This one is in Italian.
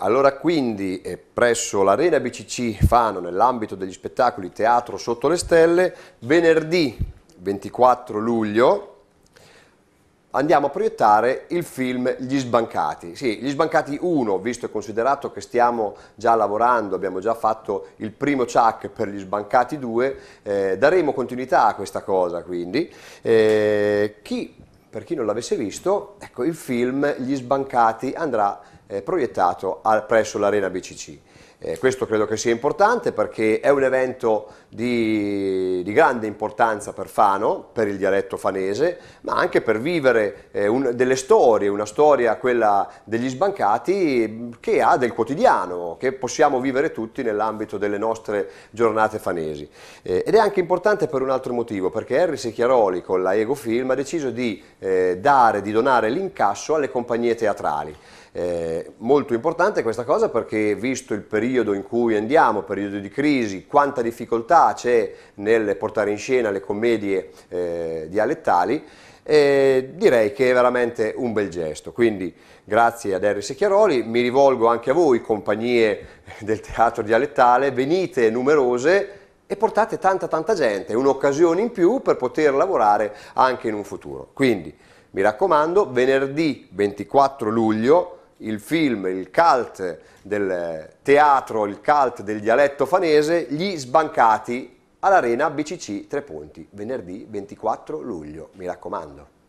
Allora quindi eh, presso l'Arena BCC Fano nell'ambito degli spettacoli Teatro sotto le stelle, venerdì 24 luglio andiamo a proiettare il film Gli sbancati. Sì, Gli sbancati 1, visto e considerato che stiamo già lavorando, abbiamo già fatto il primo ciak per Gli sbancati 2, eh, daremo continuità a questa cosa quindi. Eh, chi, per chi non l'avesse visto, ecco il film Gli sbancati andrà a eh, proiettato al, presso l'Arena BCC. Eh, questo credo che sia importante perché è un evento di, di, grande importanza per Fano, per il dialetto fanese, ma anche per vivere eh, un, delle storie, una storia, quella degli sbancati, che ha del quotidiano, che possiamo vivere tutti nell'ambito delle nostre giornate fanesi. Eh, ed è anche importante per un altro motivo, perché Harry Secchiaroli con la Ego Film ha deciso di eh, dare, di donare l'incasso alle compagnie teatrali. Eh, molto importante questa cosa perché visto il periodo in cui andiamo, periodo di crisi, quanta difficoltà c'è nel portare in scena le commedie eh, dialettali, eh, direi che è veramente un bel gesto. Quindi grazie ad Henry Secchiaroli, mi rivolgo anche a voi, compagnie del teatro dialettale, venite numerose e portate tanta tanta gente, è un'occasione in più per poter lavorare anche in un futuro. Quindi mi raccomando, venerdì 24 luglio il film, il cult del teatro, il cult del dialetto fanese, gli sbancati all'Arena BCC Tre Ponti, venerdì 24 luglio, mi raccomando.